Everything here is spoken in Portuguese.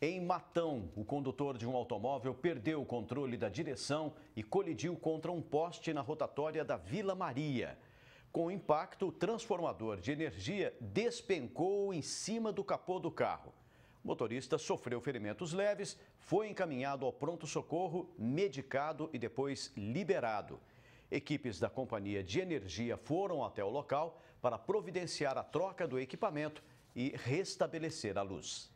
Em Matão, o condutor de um automóvel perdeu o controle da direção e colidiu contra um poste na rotatória da Vila Maria. Com o impacto, o transformador de energia despencou em cima do capô do carro. O motorista sofreu ferimentos leves, foi encaminhado ao pronto-socorro, medicado e depois liberado. Equipes da Companhia de Energia foram até o local para providenciar a troca do equipamento e restabelecer a luz.